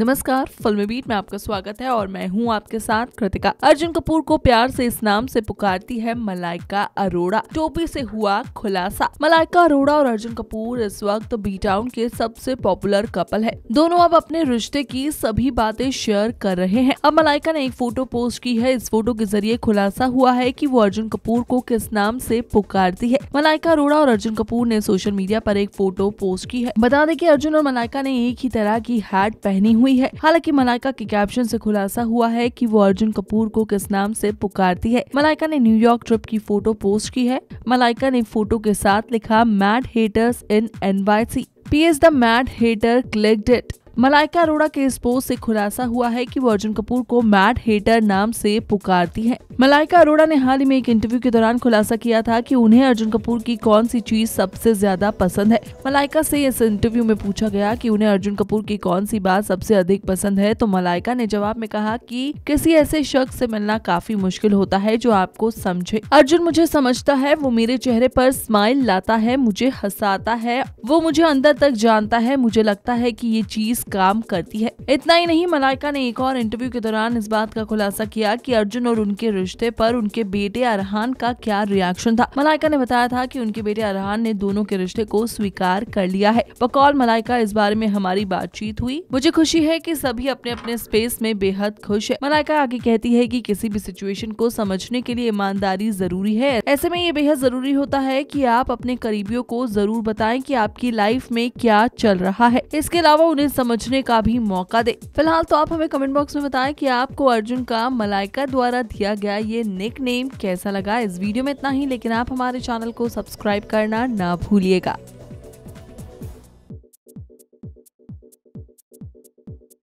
नमस्कार फिल्मी बीट में आपका स्वागत है और मैं हूं आपके साथ कृतिका अर्जुन कपूर को प्यार से इस नाम से पुकारती है मलाइका अरोड़ा टोपी से हुआ खुलासा मलाइका अरोड़ा और अर्जुन कपूर इस वक्त बी टाउन के सबसे पॉपुलर कपल है दोनों अब अपने रिश्ते की सभी बातें शेयर कर रहे हैं अब मलाइका ने एक फोटो पोस्ट की है इस फोटो के जरिए खुलासा हुआ है की वो अर्जुन कपूर को किस नाम से पुकारती है मलाइका अरोड़ा और अर्जुन कपूर ने सोशल मीडिया पर एक फोटो पोस्ट की है बता दें कि अर्जुन और मलाइका ने एक ही तरह की हैट पहनी हुई हुई है हालांकि मलाइका के कैप्शन से खुलासा हुआ है कि वो अर्जुन कपूर को किस नाम से पुकारती है मलाइका ने न्यूयॉर्क ट्रिप की फोटो पोस्ट की है मलाइका ने फोटो के साथ लिखा mad haters in N Y C P S the mad hater clicked Malaika Arora के इस पोस्ट से खुलासा हुआ है कि वो अर्जुन कपूर को मैड हेटर नाम से पुकारती है मलाइका अरोड़ा ने हाल ही में एक इंटरव्यू के दौरान खुलासा किया था कि उन्हें अर्जुन कपूर की कौन सी चीज सबसे ज्यादा पसंद है मलाइका से इस इंटरव्यू में पूछा गया कि उन्हें अर्जुन कपूर की कौन सी बात सबसे अधिक पसंद है तो मलाइका ने जवाब में कहा कि किसी ऐसे शख्स से मिलना काफी मुश्किल होता है जो आपको समझे अर्जुन मुझे समझता है वो मेरे चेहरे पर स्माइल लाता है मुझे हंसाता है वो मुझे अंदर तक जानता है मुझे लगता है की ये चीज काम करती है इतना ही नहीं मलाइका ने एक और इंटरव्यू के दौरान इस बात का खुलासा किया कि अर्जुन और उनके रिश्ते पर उनके बेटे अरहान का क्या रिएक्शन था मलाइका ने बताया था कि उनके बेटे अरहान ने दोनों के रिश्ते को स्वीकार कर लिया है बकौल मलाइका इस बारे में हमारी बातचीत हुई मुझे खुशी है की सभी अपने अपने स्पेस में बेहद खुश है मलाइका आगे कहती है की कि किसी भी सिचुएशन को समझने के लिए ईमानदारी जरूरी है ऐसे में ये बेहद जरूरी होता है की आप अपने करीबियों को जरूर बताए की आपकी लाइफ में क्या चल रहा है इसके अलावा उन्हें समझ समझने का भी मौका दे फिलहाल तो आप हमें कमेंट बॉक्स में बताएं कि आपको अर्जुन का मलाइका द्वारा दिया गया ये निक नेम कैसा लगा इस वीडियो में इतना ही लेकिन आप हमारे चैनल को सब्सक्राइब करना ना भूलिएगा